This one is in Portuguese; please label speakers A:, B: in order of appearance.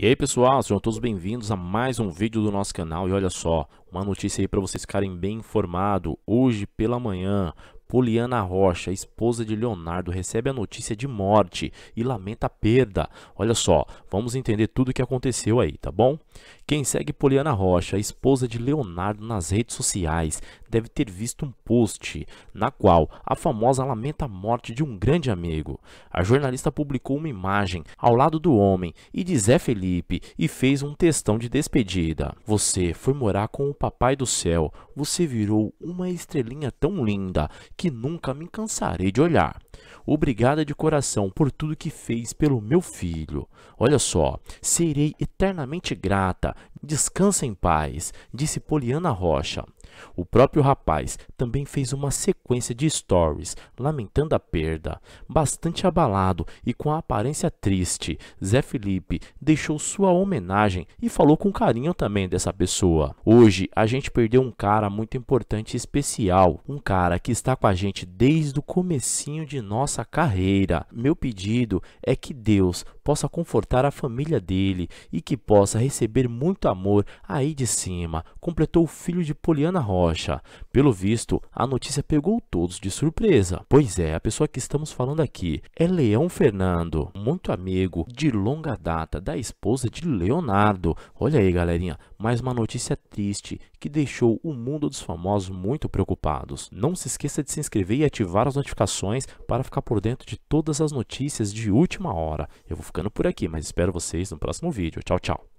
A: E aí pessoal, sejam todos bem-vindos a mais um vídeo do nosso canal e olha só, uma notícia aí para vocês ficarem bem informados. Hoje pela manhã Poliana Rocha, esposa de Leonardo, recebe a notícia de morte e lamenta a perda. Olha só, vamos entender tudo o que aconteceu aí, tá bom? Quem segue Poliana Rocha, esposa de Leonardo, nas redes sociais, deve ter visto um post na qual a famosa lamenta a morte de um grande amigo. A jornalista publicou uma imagem ao lado do homem e de Zé Felipe e fez um testão de despedida. Você foi morar com o papai do céu, você virou uma estrelinha tão linda que nunca me cansarei de olhar. Obrigada de coração por tudo que fez pelo meu filho. Olha só, serei eternamente grata. Descansa em paz, disse Poliana Rocha. O próprio rapaz também fez uma sequência de stories lamentando a perda. Bastante abalado e com a aparência triste, Zé Felipe deixou sua homenagem e falou com carinho também dessa pessoa. Hoje a gente perdeu um cara muito importante e especial, um cara que está com a gente desde o comecinho de nossa carreira. Meu pedido é que Deus possa confortar a família dele e que possa receber muito amor aí de cima, completou o filho de Poliana Rocha. Pelo visto, a notícia pegou todos de surpresa. Pois é, a pessoa que estamos falando aqui é Leão Fernando, muito amigo de longa data da esposa de Leonardo. Olha aí, galerinha, mais uma notícia triste que deixou o mundo dos famosos muito preocupados. Não se esqueça de se inscrever e ativar as notificações para ficar por dentro de todas as notícias de última hora. Eu vou ficar ficando por aqui, mas espero vocês no próximo vídeo. Tchau, tchau.